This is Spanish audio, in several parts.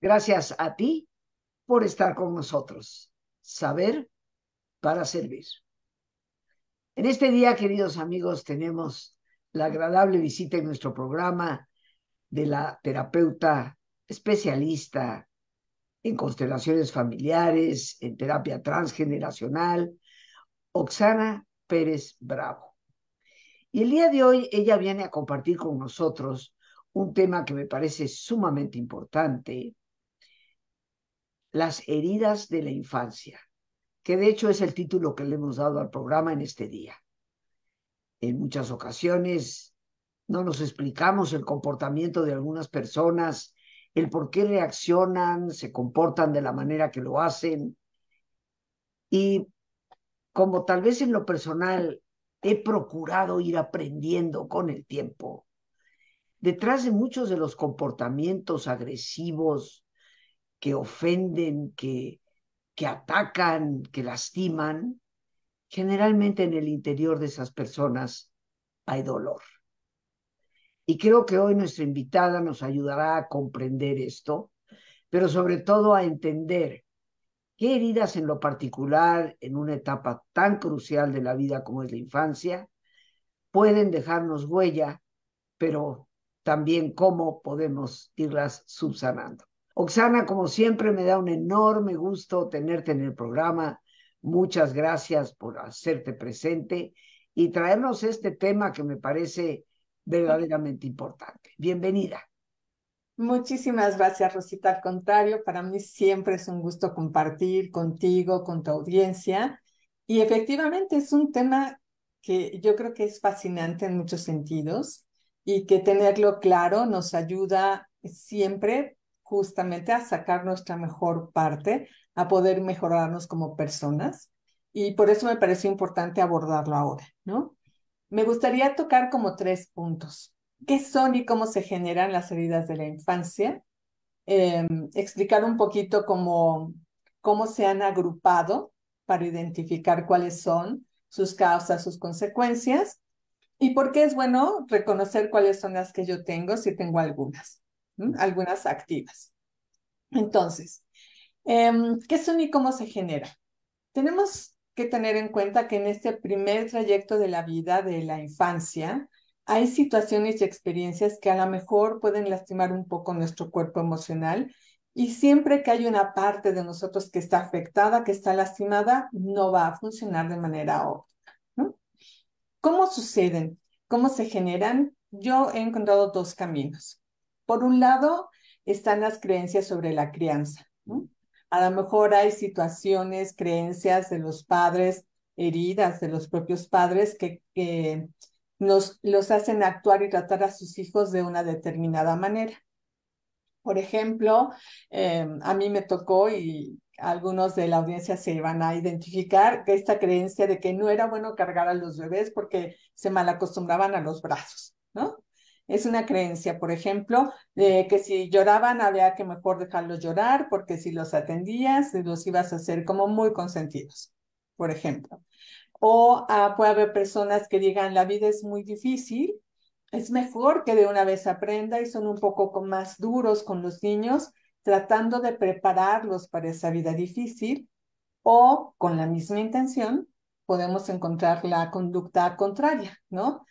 Gracias a ti por estar con nosotros. Saber para servir. En este día, queridos amigos, tenemos la agradable visita en nuestro programa de la terapeuta especialista en constelaciones familiares, en terapia transgeneracional, Oxana Pérez Bravo. Y el día de hoy ella viene a compartir con nosotros un tema que me parece sumamente importante las heridas de la infancia, que de hecho es el título que le hemos dado al programa en este día. En muchas ocasiones no nos explicamos el comportamiento de algunas personas, el por qué reaccionan, se comportan de la manera que lo hacen. Y como tal vez en lo personal he procurado ir aprendiendo con el tiempo, detrás de muchos de los comportamientos agresivos, que ofenden, que, que atacan, que lastiman, generalmente en el interior de esas personas hay dolor. Y creo que hoy nuestra invitada nos ayudará a comprender esto, pero sobre todo a entender qué heridas en lo particular, en una etapa tan crucial de la vida como es la infancia, pueden dejarnos huella, pero también cómo podemos irlas subsanando. Oxana, como siempre, me da un enorme gusto tenerte en el programa. Muchas gracias por hacerte presente y traernos este tema que me parece verdaderamente importante. Bienvenida. Muchísimas gracias, Rosita. Al contrario, para mí siempre es un gusto compartir contigo, con tu audiencia. Y efectivamente es un tema que yo creo que es fascinante en muchos sentidos y que tenerlo claro nos ayuda siempre justamente a sacar nuestra mejor parte, a poder mejorarnos como personas. Y por eso me parece importante abordarlo ahora, ¿no? Me gustaría tocar como tres puntos. ¿Qué son y cómo se generan las heridas de la infancia? Eh, explicar un poquito cómo, cómo se han agrupado para identificar cuáles son sus causas, sus consecuencias y por qué es bueno reconocer cuáles son las que yo tengo si tengo algunas algunas activas. Entonces, em, ¿qué son y cómo se genera? Tenemos que tener en cuenta que en este primer trayecto de la vida de la infancia, hay situaciones y experiencias que a lo mejor pueden lastimar un poco nuestro cuerpo emocional y siempre que hay una parte de nosotros que está afectada, que está lastimada, no va a funcionar de manera óptima. ¿Cómo suceden? ¿Cómo se generan? Yo he encontrado dos caminos. Por un lado, están las creencias sobre la crianza. A lo mejor hay situaciones, creencias de los padres, heridas de los propios padres que, nos, los hacen actuar y tratar a sus hijos de una determinada manera. Por ejemplo, em, a mí me tocó y algunos de la audiencia se iban a identificar esta creencia de que no era bueno cargar a los bebés porque se malacostumbraban a los brazos, ¿no? es una creencia, por ejemplo, de que si lloraban había que mejor dejarlos llorar porque si los atendías los ibas a hacer como muy consentidos, por ejemplo. O ah, puede haber personas que digan la vida es muy difícil, es mejor que de una vez aprenda y son un poco más duros con los niños tratando de prepararlos para esa vida difícil o con la misma intención podemos encontrar la conducta contraria, ¿no?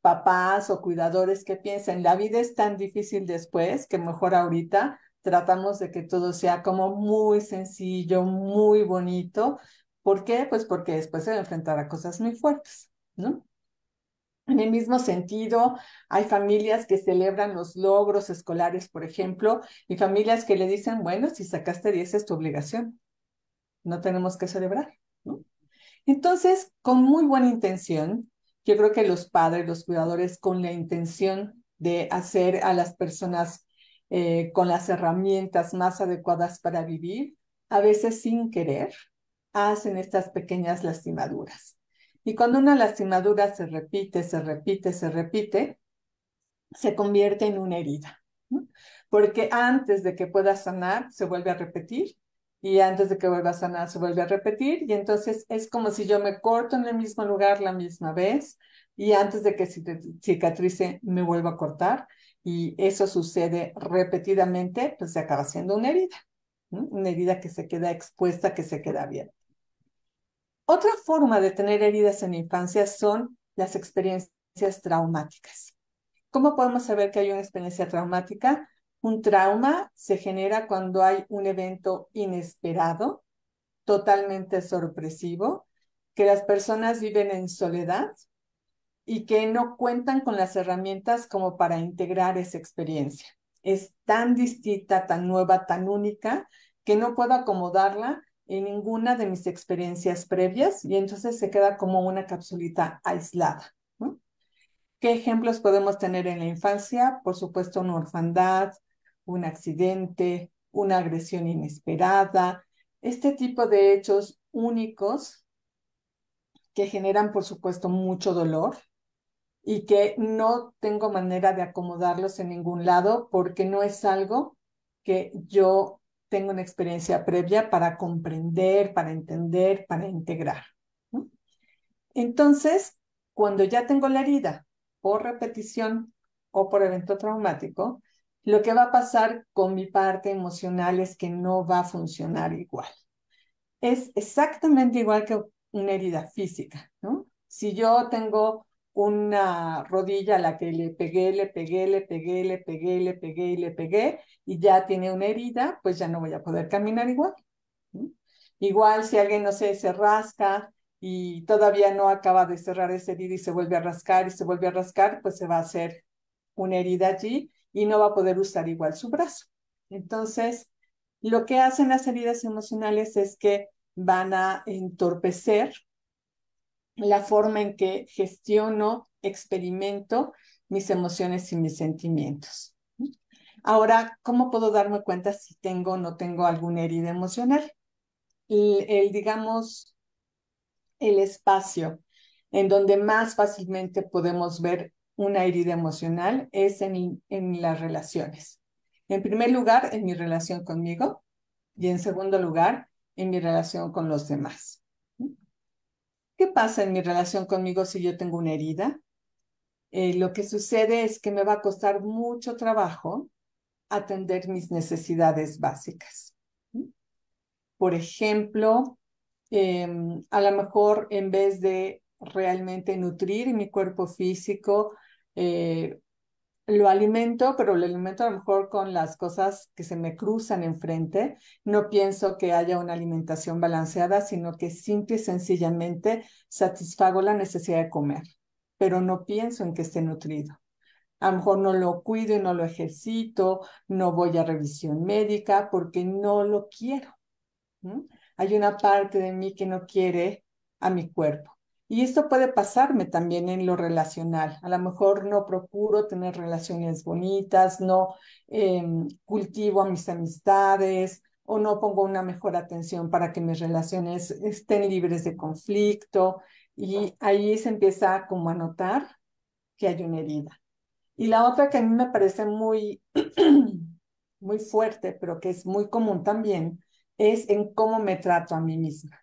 papás o cuidadores que piensen, la vida es tan difícil después que mejor ahorita tratamos de que todo sea como muy sencillo, muy bonito. ¿Por qué? Pues porque después se va a enfrentar a cosas muy fuertes, ¿no? En el mismo sentido, hay familias que celebran los logros escolares, por ejemplo, y familias que le dicen, bueno, si sacaste 10 es tu obligación, no tenemos que celebrar. ¿no? Entonces, con muy buena intención, yo creo que los padres, los cuidadores, con la intención de hacer a las personas eh, con las herramientas más adecuadas para vivir, a veces sin querer, hacen estas pequeñas lastimaduras. Y cuando una lastimadura se repite, se repite, se repite, se convierte en una herida, porque antes de que pueda sanar, se vuelve a repetir y antes de que vuelva a sanar se vuelve a repetir y entonces es como si yo me corto en el mismo lugar la misma vez y antes de que cicatrice me vuelva a cortar y eso sucede repetidamente, pues se acaba siendo una herida, una herida que se queda expuesta, que se queda abierta. Otra forma de tener heridas en la infancia son las experiencias traumáticas. ¿Cómo podemos saber que hay una experiencia traumática? Un trauma se genera cuando hay un evento inesperado, totalmente sorpresivo, que las personas viven en soledad y que no cuentan con las herramientas como para integrar esa experiencia. Es tan distinta, tan nueva, tan única, que no puedo acomodarla en ninguna de mis experiencias previas y entonces se queda como una capsulita aislada. ¿Qué ejemplos podemos tener en la infancia? Por supuesto, una orfandad, un accidente, una agresión inesperada, este tipo de hechos únicos que generan, por supuesto, mucho dolor y que no tengo manera de acomodarlos en ningún lado porque no es algo que yo tengo una experiencia previa para comprender, para entender, para integrar. Entonces, cuando ya tengo la herida por repetición o por evento traumático, lo que va a pasar con mi parte emocional es que no va a funcionar igual. Es exactamente igual que una herida física, ¿no? Si yo tengo una rodilla a la que le pegué, le pegué, le pegué, le pegué, le pegué y le pegué, y ya tiene una herida, pues ya no voy a poder caminar igual. Igual si alguien, no sé, se rasca y todavía no acaba de cerrar esa herida y se vuelve a rascar y se vuelve a rascar, pues se va a hacer una herida allí y no va a poder usar igual su brazo. Entonces, lo que hacen las heridas emocionales es que van a entorpecer la forma en que gestiono, experimento mis emociones y mis sentimientos. Ahora, ¿cómo puedo darme cuenta si tengo o no tengo alguna herida emocional? El, el, digamos, el espacio en donde más fácilmente podemos ver una herida emocional es en, en las relaciones. En primer lugar, en mi relación conmigo y en segundo lugar, en mi relación con los demás. ¿Qué pasa en mi relación conmigo si yo tengo una herida? Eh, lo que sucede es que me va a costar mucho trabajo atender mis necesidades básicas. Por ejemplo, em, a lo mejor en vez de realmente nutrir mi cuerpo físico, eh, lo alimento, pero lo alimento a lo mejor con las cosas que se me cruzan enfrente. No pienso que haya una alimentación balanceada, sino que simple y sencillamente satisfago la necesidad de comer, pero no pienso en que esté nutrido. A lo mejor no lo cuido y no lo ejercito, no voy a revisión médica porque no lo quiero. Hay una parte de mí que no quiere a mi cuerpo. Y esto puede pasarme también en lo relacional. A lo mejor no procuro tener relaciones bonitas, no em, cultivo a mis amistades o no pongo una mejor atención para que mis relaciones estén libres de conflicto. Y ahí se empieza como a notar que hay una herida. Y la otra que a mí me parece muy, muy fuerte, pero que es muy común también, es en cómo me trato a mí misma.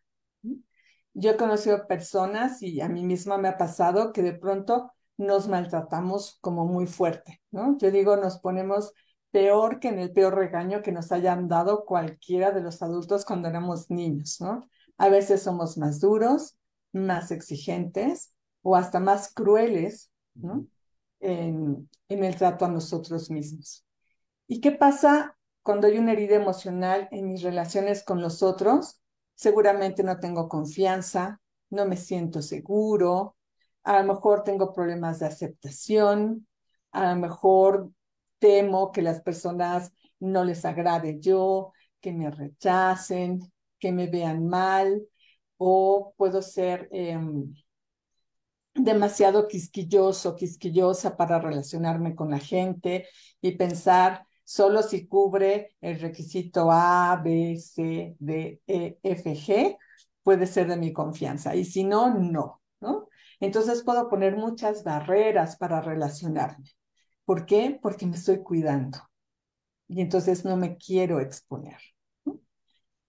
Yo he conocido personas y a mí misma me ha pasado que de pronto nos maltratamos como muy fuerte, ¿no? Yo digo, nos ponemos peor que en el peor regaño que nos hayan dado cualquiera de los adultos cuando éramos niños, ¿no? A veces somos más duros, más exigentes o hasta más crueles, ¿no? En, en el trato a nosotros mismos. ¿Y qué pasa cuando hay una herida emocional en mis relaciones con los otros? seguramente no tengo confianza, no me siento seguro, a lo mejor tengo problemas de aceptación, a lo mejor temo que las personas no les agrade yo, que me rechacen, que me vean mal, o puedo ser em, demasiado quisquilloso, quisquillosa para relacionarme con la gente y pensar solo si cubre el requisito A, B, C, D, E, F, G, puede ser de mi confianza. Y si no, no, Entonces puedo poner muchas barreras para relacionarme. ¿Por qué? Porque me estoy cuidando. Y entonces no me quiero exponer.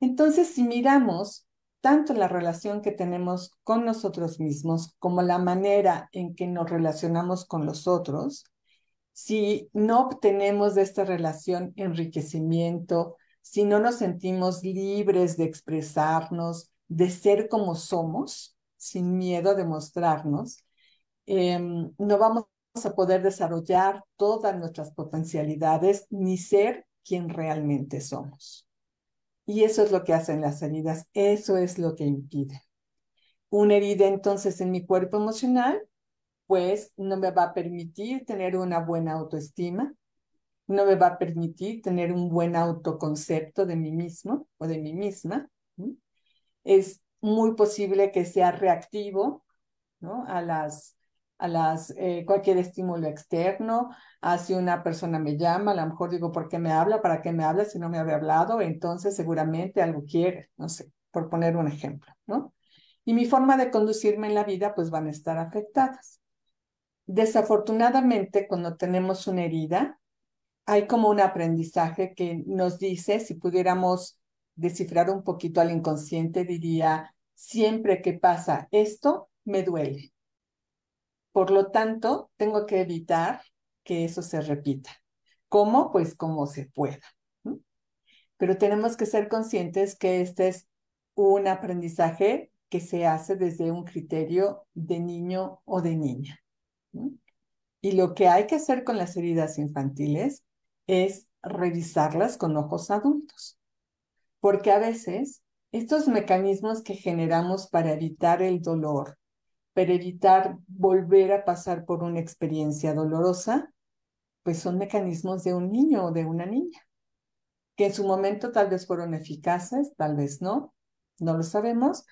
Entonces, si miramos tanto la relación que tenemos con nosotros mismos como la manera en que nos relacionamos con los otros, si no obtenemos de esta relación enriquecimiento, si no nos sentimos libres de expresarnos, de ser como somos, sin miedo a demostrarnos, em, no vamos a poder desarrollar todas nuestras potencialidades ni ser quien realmente somos. Y eso es lo que hacen las heridas, eso es lo que impide. Una herida entonces en mi cuerpo emocional pues no me va a permitir tener una buena autoestima, no me va a permitir tener un buen autoconcepto de mí mismo o de mí misma. Es muy posible que sea reactivo a las a las eh, cualquier estímulo externo, así si una persona me llama, a lo mejor digo, ¿por qué me habla? ¿Para qué me habla si no me había hablado? Entonces seguramente algo quiere, no sé, por poner un ejemplo, Y mi forma de conducirme en la vida pues van a estar afectadas. Desafortunadamente, cuando tenemos una herida, hay como un aprendizaje que nos dice, si pudiéramos descifrar un poquito al inconsciente, diría, siempre que pasa esto, me duele. Por lo tanto, tengo que evitar que eso se repita. ¿Cómo? Pues como se pueda. Pero tenemos que ser conscientes que este es un aprendizaje que se hace desde un criterio de niño o de niña. Y lo que hay que hacer con las heridas infantiles es revisarlas con ojos adultos, porque a veces estos mecanismos que generamos para evitar el dolor, para evitar volver a pasar por una experiencia dolorosa, pues son mecanismos de un niño o de una niña, que en su momento tal vez fueron eficaces, tal vez no, no lo sabemos,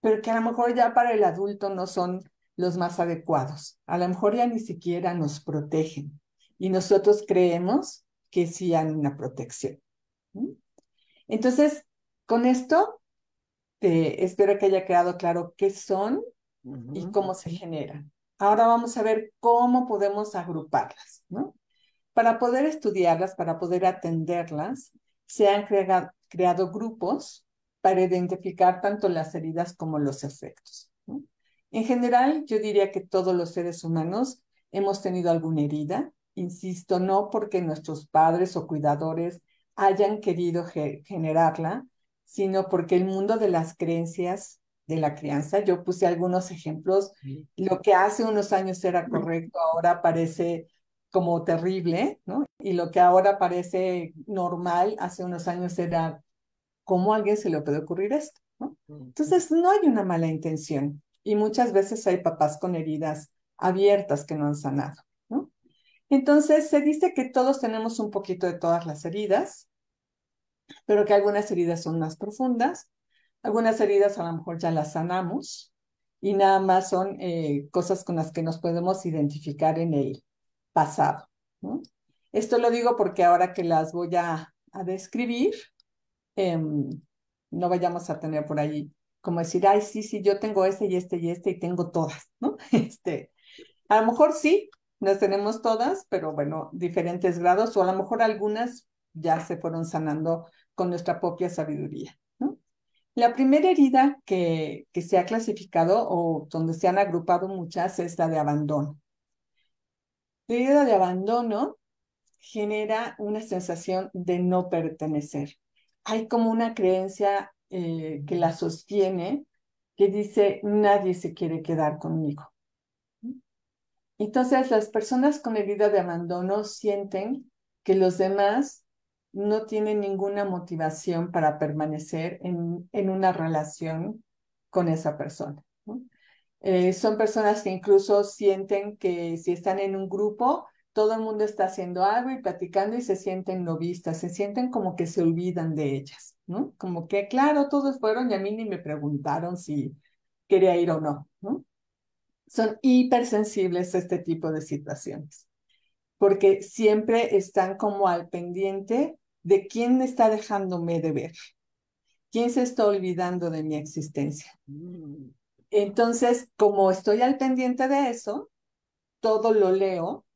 pero que a lo mejor ya para el adulto no son los más adecuados. A lo mejor ya ni siquiera nos protegen y nosotros creemos que sí hay una protección. Entonces, con esto, espero que haya quedado claro qué son y cómo se generan. Ahora vamos a ver cómo podemos agruparlas, Para poder estudiarlas, para poder atenderlas, se han creado grupos para identificar tanto las heridas como los efectos. En general, yo diría que todos los seres humanos hemos tenido alguna herida, insisto, no porque nuestros padres o cuidadores hayan querido generarla, sino porque el mundo de las creencias de la crianza, yo puse algunos ejemplos, lo que hace unos años era correcto, ahora parece como terrible, ¿no? Y lo que ahora parece normal, hace unos años era, ¿cómo alguien se le puede ocurrir esto? Mm, mm. Entonces, no hay una mala intención y muchas veces hay papás con heridas abiertas que no han sanado. Entonces, se dice que todos tenemos un poquito de todas las heridas, pero que algunas heridas son más profundas, algunas heridas a lo mejor ya las sanamos y nada más son eh, cosas con las que nos podemos identificar en el pasado. Esto lo digo porque ahora que las voy a, describir, em, no vayamos a tener por ahí como decir, ay, sí, sí, yo tengo este y este y este y tengo todas, ¿no? Este, a lo mejor sí, las tenemos todas, pero bueno, diferentes grados o a lo mejor algunas ya se fueron sanando con nuestra propia sabiduría. ¿no? La primera herida que, que se ha clasificado o donde se han agrupado muchas es la de abandono. La herida de abandono genera una sensación de no pertenecer. Hay como una creencia eh, que la sostiene, que dice, nadie se quiere quedar conmigo. Entonces, las personas con herida de abandono sienten que los demás no tienen ninguna motivación para permanecer en, una relación con esa persona. Eh, son personas que incluso sienten que si están en un grupo, todo el mundo está haciendo algo y platicando y se sienten novistas, se sienten como que se olvidan de ellas, ¿no? Como que, claro, todos fueron y a mí ni me preguntaron si quería ir o no, ¿no? Son hipersensibles a este tipo de situaciones, porque siempre están como al pendiente de quién está dejándome de ver, quién se está olvidando de mi existencia. Mm. Entonces, como estoy al pendiente de eso, todo lo leo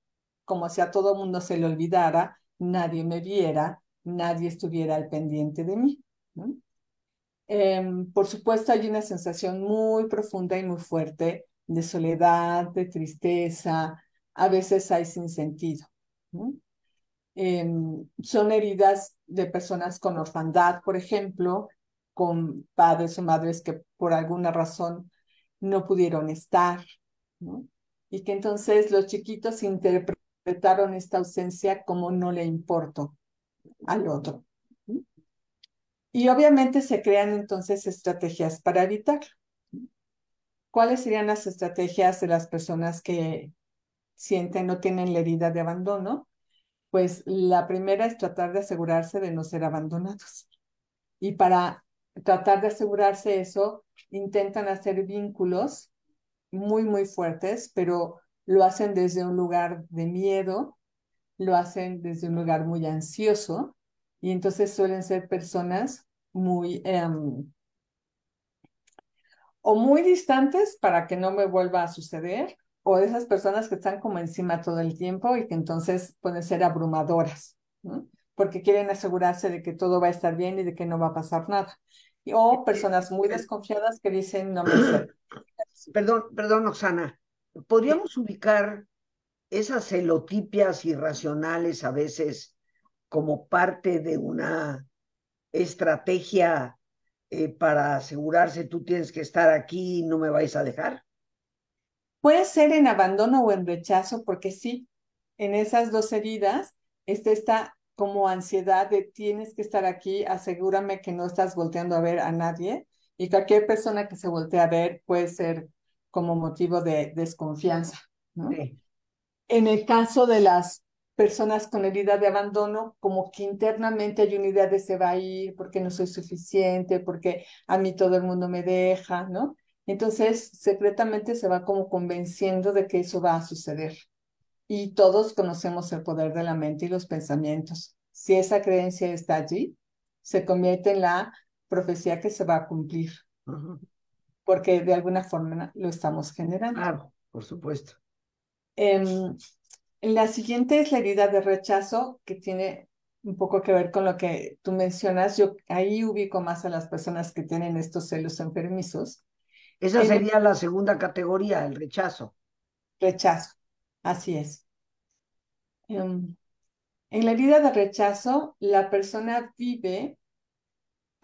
como si a todo mundo se le olvidara, nadie me viera, nadie estuviera al pendiente de mí. Em, por supuesto, hay una sensación muy profunda y muy fuerte de soledad, de tristeza, a veces hay sinsentido. ¿no? Em, son heridas de personas con orfandad, por ejemplo, con padres o madres que por alguna razón no pudieron estar, y que entonces los chiquitos interpretan esta ausencia como no le importo al otro. Y obviamente se crean entonces estrategias para evitar. ¿Cuáles serían las estrategias de las personas que sienten no tienen la herida de abandono? Pues la primera es tratar de asegurarse de no ser abandonados. Y para tratar de asegurarse eso, intentan hacer vínculos muy, muy fuertes, pero lo hacen desde un lugar de miedo, lo hacen desde un lugar muy ansioso y entonces suelen ser personas muy em, o muy distantes para que no me vuelva a suceder o esas personas que están como encima todo el tiempo y que entonces pueden ser abrumadoras, porque quieren asegurarse de que todo va a estar bien y de que no va a pasar nada. O personas muy desconfiadas que dicen, no me Perdón, perdón, Oxana, podríamos ubicar esas celotipias irracionales a veces como parte de una estrategia eh, para asegurarse tú tienes que estar aquí y no me vais a dejar? Puede ser en abandono o en rechazo, porque sí, en esas dos heridas está como ansiedad de tienes que estar aquí, asegúrame que no estás volteando a ver a nadie y cualquier persona que se voltee a ver puede ser como motivo de desconfianza. En el caso de las personas con herida de abandono, como que internamente hay una idea de se va a ir porque no soy suficiente, porque a mí todo el mundo me deja, ¿no? Entonces, secretamente se va como convenciendo de que eso va a suceder. Y todos conocemos el poder de la mente y los pensamientos. Si esa creencia está allí, se convierte en la profecía que se va a cumplir porque de alguna forma lo estamos generando. Claro, por supuesto. Em, la siguiente es la herida de rechazo, que tiene un poco que ver con lo que tú mencionas. Yo ahí ubico más a las personas que tienen estos celos enfermizos. Esa em, sería la segunda categoría, el rechazo. Rechazo, así es. Em, en la herida de rechazo, la persona vive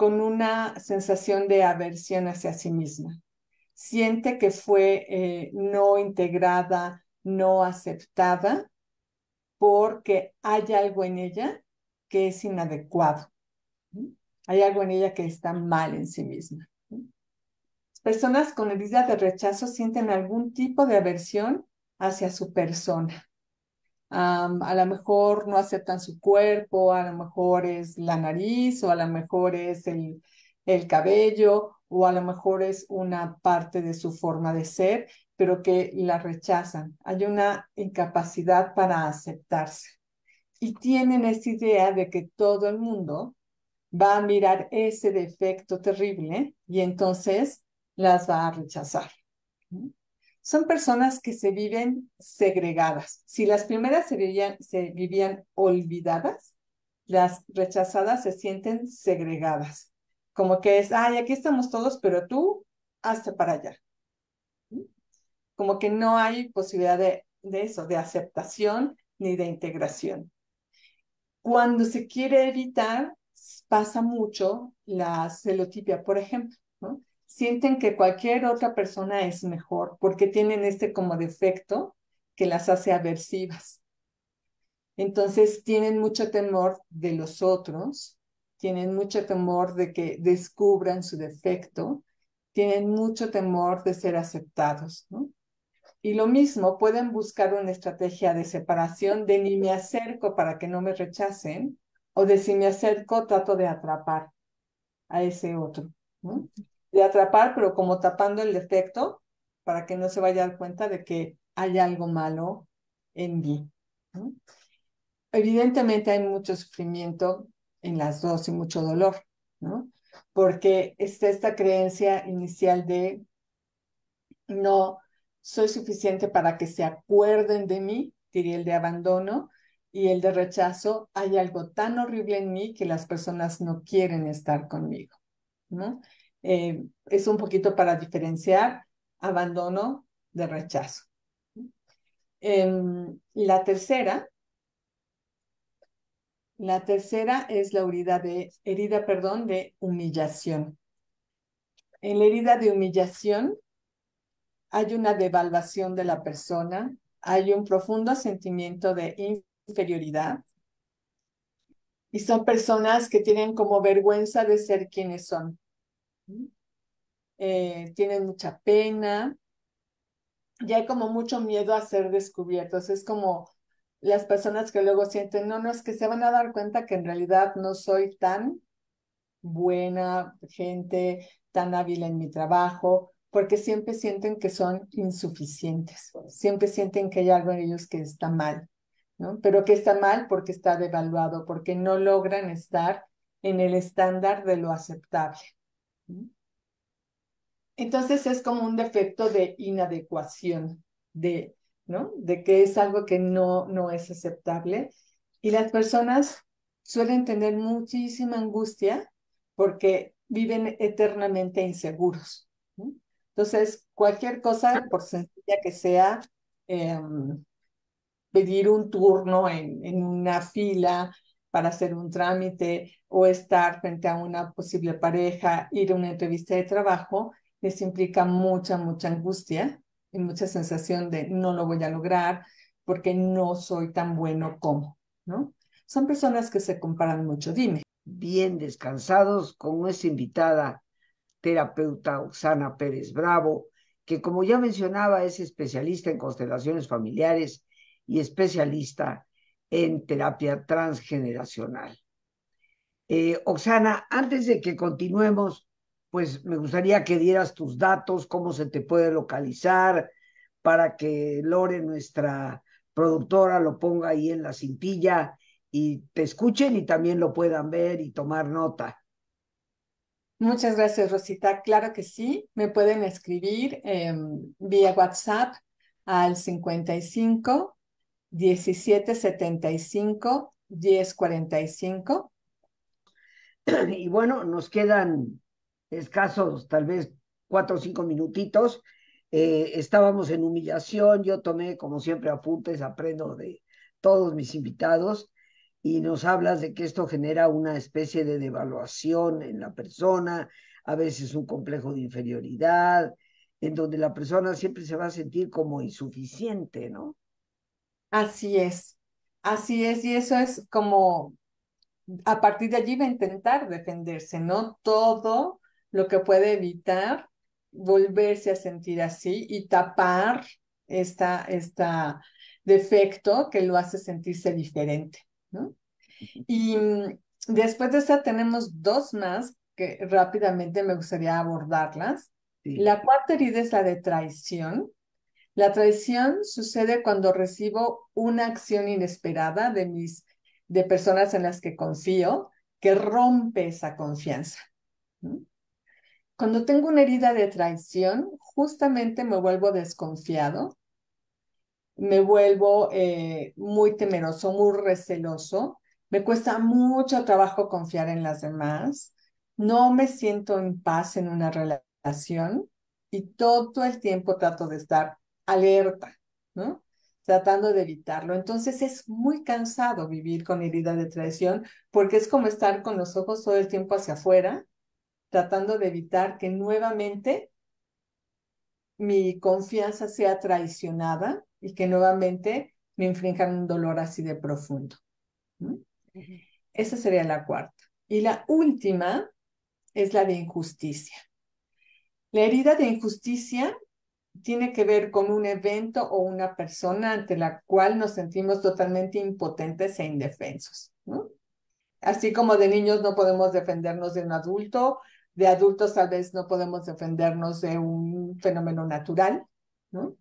con una sensación de aversión hacia sí misma. Siente que fue eh, no integrada, no aceptada, porque hay algo en ella que es inadecuado. Hay algo en ella que está mal en sí misma. Personas con heridas de rechazo sienten algún tipo de aversión hacia su persona a lo mejor no aceptan su cuerpo, a lo mejor es la nariz o a lo mejor es el, el cabello o a lo mejor es una parte de su forma de ser, pero que la rechazan. Hay una incapacidad para aceptarse. Y tienen esta idea de que todo el mundo va a mirar ese defecto terrible y entonces las va a rechazar son personas que se viven segregadas. Si las primeras se vivían, se vivían olvidadas, las rechazadas se sienten segregadas. Como que es, ay, aquí estamos todos, pero tú hasta para allá. Como que no hay posibilidad de, de eso, de aceptación ni de integración. Cuando se quiere evitar, pasa mucho la celotipia, por ejemplo, ¿no? sienten que cualquier otra persona es mejor porque tienen este como defecto que las hace aversivas. Entonces tienen mucho temor de los otros, tienen mucho temor de que descubran su defecto, tienen mucho temor de ser aceptados, Y lo mismo, pueden buscar una estrategia de separación de ni me acerco para que no me rechacen o de si me acerco trato de atrapar a ese otro de atrapar, pero como tapando el defecto para que no se vaya a dar cuenta de que hay algo malo en mí. Evidentemente hay mucho sufrimiento en las dos y mucho dolor, ¿no? Porque está esta creencia inicial de no soy suficiente para que se acuerden de mí, diría el de abandono, y el de rechazo, hay algo tan horrible en mí que las personas no quieren estar conmigo, ¿no? Eh, es un poquito para diferenciar abandono de rechazo. Em, la tercera, la tercera es la herida de, herida, perdón, de humillación. En la herida de humillación hay una devaluación de la persona, hay un profundo sentimiento de inferioridad y son personas que tienen como vergüenza de ser quienes son. Eh, tienen mucha pena, ya hay como mucho miedo a ser descubiertos, es como las personas que luego sienten, no, no, es que se van a dar cuenta que en realidad no soy tan buena gente, tan hábil en mi trabajo, porque siempre sienten que son insuficientes, siempre sienten que hay algo en ellos que está mal, ¿no? Pero que está mal porque está devaluado, porque no logran estar en el estándar de lo aceptable. Entonces es como un defecto de inadecuación, de, ¿no? de que es algo que no, no es aceptable. Y las personas suelen tener muchísima angustia porque viven eternamente inseguros. Entonces, cualquier cosa, por sencilla que sea, em, pedir un turno en, una fila, para hacer un trámite o estar frente a una posible pareja, ir a una entrevista de trabajo, les implica mucha, mucha angustia y mucha sensación de no lo voy a lograr porque no soy tan bueno como, ¿no? Son personas que se comparan mucho. Dime. Bien descansados con nuestra invitada terapeuta Oxana Pérez Bravo, que como ya mencionaba es especialista en constelaciones familiares y especialista en terapia transgeneracional. Eh, Oxana, antes de que continuemos, pues me gustaría que dieras tus datos, cómo se te puede localizar, para que Lore, nuestra productora, lo ponga ahí en la cintilla y te escuchen y también lo puedan ver y tomar nota. Muchas gracias, Rosita. Claro que sí. Me pueden escribir em, vía WhatsApp al 55 1775 1045. Y bueno, nos quedan escasos, tal vez cuatro o cinco minutitos. Eh, estábamos en humillación, yo tomé como siempre apuntes, aprendo de todos mis invitados y nos hablas de que esto genera una especie de devaluación en la persona, a veces un complejo de inferioridad, en donde la persona siempre se va a sentir como insuficiente, ¿no? Así es, así es, y eso es como, a partir de allí va a intentar defenderse, ¿no? Todo lo que puede evitar volverse a sentir así y tapar esta, defecto que lo hace sentirse diferente, ¿no? Y mm, después de esta tenemos dos más que rápidamente me gustaría abordarlas. La cuarta herida es la de traición, la traición sucede cuando recibo una acción inesperada de mis de personas en las que confío que rompe esa confianza. Cuando tengo una herida de traición, justamente me vuelvo desconfiado, me vuelvo eh, muy temeroso, muy receloso, me cuesta mucho trabajo confiar en las demás, no me siento en paz en una relación y todo el tiempo trato de estar alerta, ¿no? Tratando de evitarlo. Entonces es muy cansado vivir con herida de traición porque es como estar con los ojos todo el tiempo hacia afuera, tratando de evitar que nuevamente mi confianza sea traicionada y que nuevamente me infrinjan un dolor así de profundo. Esa sería la cuarta. Y la última es la de injusticia. La herida de injusticia tiene que ver con un evento o una persona ante la cual nos sentimos totalmente impotentes e indefensos. Así como de niños no podemos defendernos de un adulto, de adultos tal vez no podemos defendernos de un fenómeno natural, ¿no?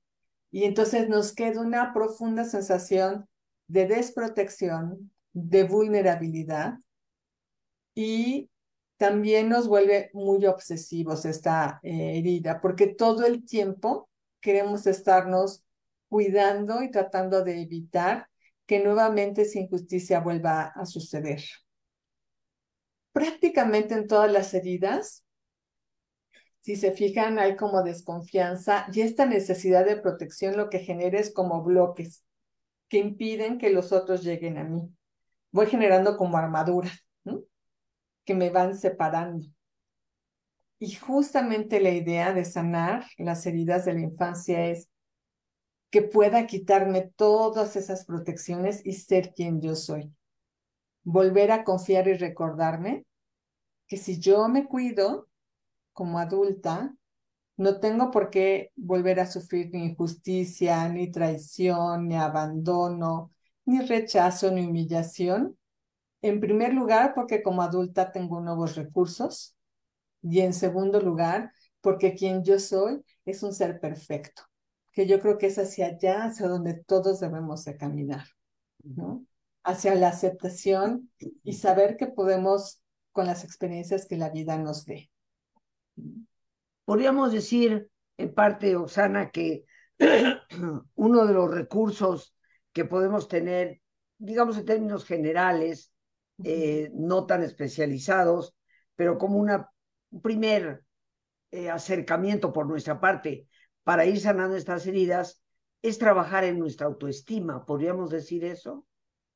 Y entonces nos queda una profunda sensación de desprotección, de vulnerabilidad y también nos vuelve muy obsesivos esta eh, herida, porque todo el tiempo queremos estarnos cuidando y tratando de evitar que nuevamente esa injusticia vuelva a suceder. Prácticamente en todas las heridas, si se fijan, hay como desconfianza y esta necesidad de protección lo que genera es como bloques que impiden que los otros lleguen a mí. Voy generando como armaduras que me van separando. Y justamente la idea de sanar las heridas de la infancia es que pueda quitarme todas esas protecciones y ser quien yo soy. Volver a confiar y recordarme que si yo me cuido como adulta, no tengo por qué volver a sufrir ni injusticia, ni traición, ni abandono, ni rechazo, ni humillación, en primer lugar, porque como adulta tengo nuevos recursos. Y en segundo lugar, porque quien yo soy es un ser perfecto, que yo creo que es hacia allá, hacia donde todos debemos de caminar, ¿no? Hacia la aceptación y saber que podemos con las experiencias que la vida nos dé. Podríamos decir, en parte, Osana, que uno de los recursos que podemos tener, digamos en términos generales, eh, no tan especializados, pero como un primer eh, acercamiento por nuestra parte para ir sanando estas heridas, es trabajar en nuestra autoestima, ¿podríamos decir eso?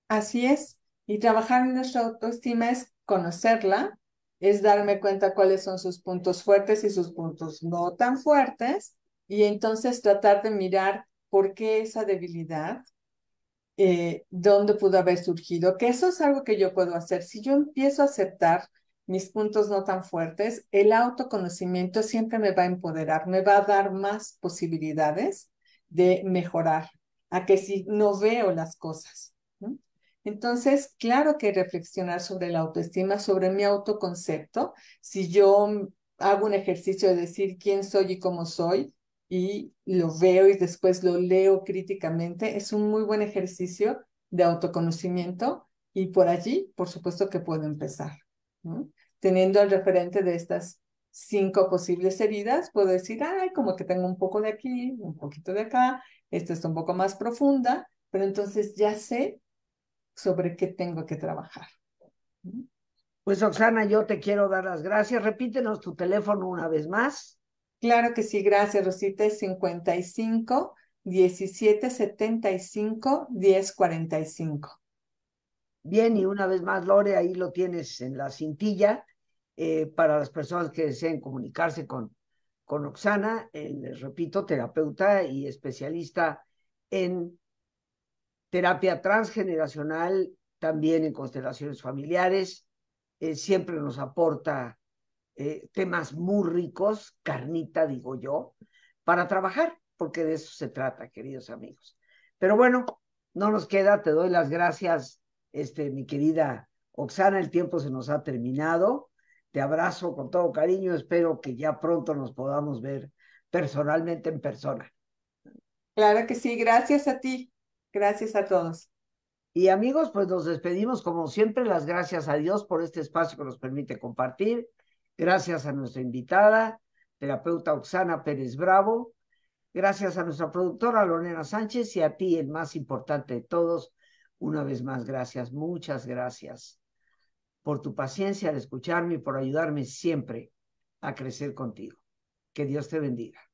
Así es, y trabajar en nuestra autoestima es conocerla, es darme cuenta cuáles son sus puntos fuertes y sus puntos no tan fuertes, y entonces tratar de mirar por qué esa debilidad, eh, dónde pudo haber surgido, que eso es algo que yo puedo hacer. Si yo empiezo a aceptar mis puntos no tan fuertes, el autoconocimiento siempre me va a empoderar, me va a dar más posibilidades de mejorar, a que si no veo las cosas. Entonces, claro que reflexionar sobre la autoestima, sobre mi autoconcepto, si yo hago un ejercicio de decir quién soy y cómo soy, y lo veo y después lo leo críticamente, es un muy buen ejercicio de autoconocimiento y por allí, por supuesto que puedo empezar. Teniendo al referente de estas cinco posibles heridas, puedo decir, ay, como que tengo un poco de aquí, un poquito de acá, esta está un poco más profunda, pero entonces ya sé sobre qué tengo que trabajar. Pues Oxana, yo te quiero dar las gracias. Repítenos tu teléfono una vez más. Claro que sí, gracias Rosita, es 55 17 75 10 45. Bien, y una vez más, Lore, ahí lo tienes en la cintilla eh, para las personas que deseen comunicarse con, con Oxana, eh, les repito, terapeuta y especialista en terapia transgeneracional, también en constelaciones familiares. Eh, siempre nos aporta eh, temas muy ricos, carnita, digo yo, para trabajar, porque de eso se trata, queridos amigos. Pero bueno, no nos queda, te doy las gracias, este, mi querida Oxana, el tiempo se nos ha terminado. Te abrazo con todo cariño, espero que ya pronto nos podamos ver personalmente en persona. Claro que sí, gracias a ti, gracias a todos. Y amigos, pues nos despedimos como siempre, las gracias a Dios por este espacio que nos permite compartir Gracias a nuestra invitada, terapeuta Oxana Pérez Bravo. Gracias a nuestra productora Lorena Sánchez y a ti, el más importante de todos. Una vez más, gracias, muchas gracias por tu paciencia al escucharme y por ayudarme siempre a crecer contigo. Que Dios te bendiga.